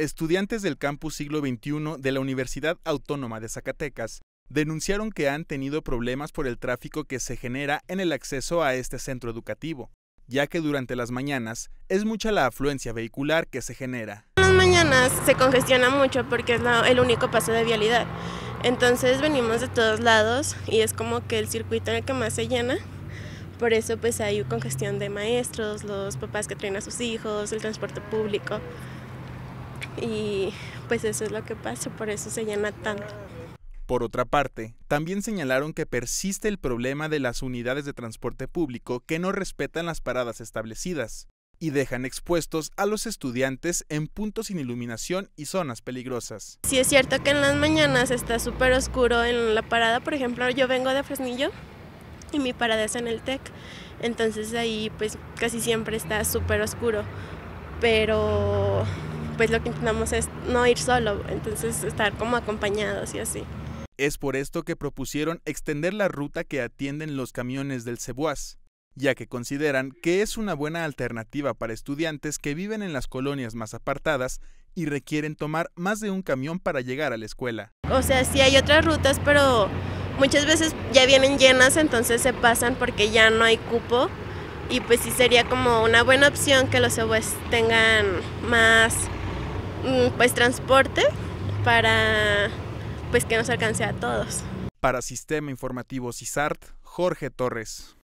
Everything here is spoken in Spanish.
estudiantes del campus siglo XXI de la Universidad Autónoma de Zacatecas denunciaron que han tenido problemas por el tráfico que se genera en el acceso a este centro educativo, ya que durante las mañanas es mucha la afluencia vehicular que se genera. Las mañanas se congestiona mucho porque es el único paso de vialidad. Entonces venimos de todos lados y es como que el circuito en el que más se llena. Por eso pues hay congestión de maestros, los papás que traen a sus hijos, el transporte público y pues eso es lo que pasa, por eso se llena tanto. Por otra parte, también señalaron que persiste el problema de las unidades de transporte público que no respetan las paradas establecidas y dejan expuestos a los estudiantes en puntos sin iluminación y zonas peligrosas. Sí es cierto que en las mañanas está súper oscuro en la parada, por ejemplo, yo vengo de Fresnillo y mi parada es en el TEC, entonces ahí pues casi siempre está súper oscuro, pero pues lo que intentamos es no ir solo, entonces estar como acompañados y así. Es por esto que propusieron extender la ruta que atienden los camiones del Cebuas, ya que consideran que es una buena alternativa para estudiantes que viven en las colonias más apartadas y requieren tomar más de un camión para llegar a la escuela. O sea, sí hay otras rutas, pero muchas veces ya vienen llenas, entonces se pasan porque ya no hay cupo y pues sí sería como una buena opción que los Cebuas tengan más Mm, pues transporte para pues que nos alcance a todos. Para Sistema Informativo CISART, Jorge Torres.